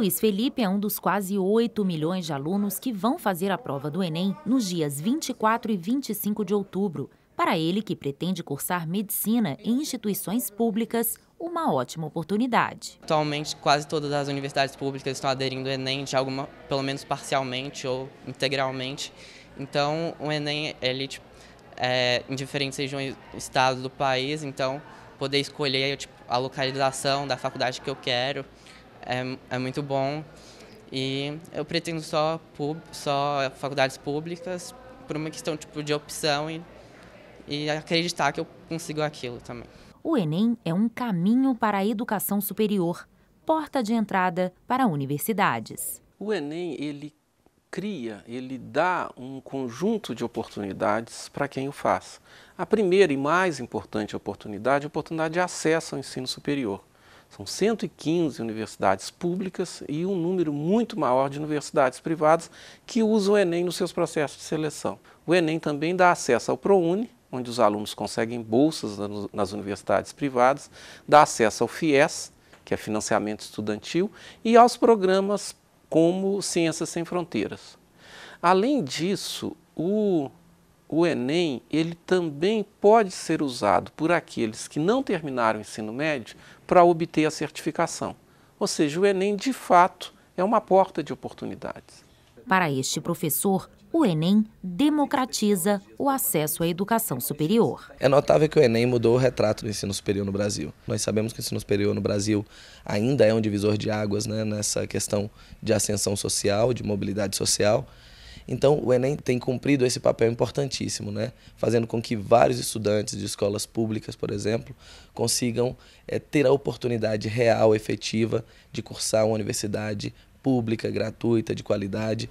Luiz Felipe é um dos quase 8 milhões de alunos que vão fazer a prova do Enem nos dias 24 e 25 de outubro. Para ele, que pretende cursar medicina em instituições públicas, uma ótima oportunidade. Atualmente, quase todas as universidades públicas estão aderindo ao Enem, de alguma, pelo menos parcialmente ou integralmente. Então, o Enem ele, tipo, é em diferentes regiões, estados do país, então poder escolher tipo, a localização da faculdade que eu quero é, é muito bom. E eu pretendo só, pub, só faculdades públicas por uma questão tipo, de opção e, e acreditar que eu consigo aquilo também. O Enem é um caminho para a educação superior, porta de entrada para universidades. O Enem, ele cria, ele dá um conjunto de oportunidades para quem o faz. A primeira e mais importante oportunidade é a oportunidade de acesso ao ensino superior. São 115 universidades públicas e um número muito maior de universidades privadas que usam o Enem nos seus processos de seleção. O Enem também dá acesso ao ProUni, onde os alunos conseguem bolsas nas universidades privadas, dá acesso ao FIES, que é financiamento estudantil, e aos programas como Ciências Sem Fronteiras. Além disso, o o Enem ele também pode ser usado por aqueles que não terminaram o ensino médio para obter a certificação. Ou seja, o Enem de fato é uma porta de oportunidades. Para este professor, o Enem democratiza o acesso à educação superior. É notável que o Enem mudou o retrato do ensino superior no Brasil. Nós sabemos que o ensino superior no Brasil ainda é um divisor de águas né, nessa questão de ascensão social, de mobilidade social. Então, o Enem tem cumprido esse papel importantíssimo, né? fazendo com que vários estudantes de escolas públicas, por exemplo, consigam é, ter a oportunidade real, efetiva, de cursar uma universidade pública, gratuita, de qualidade.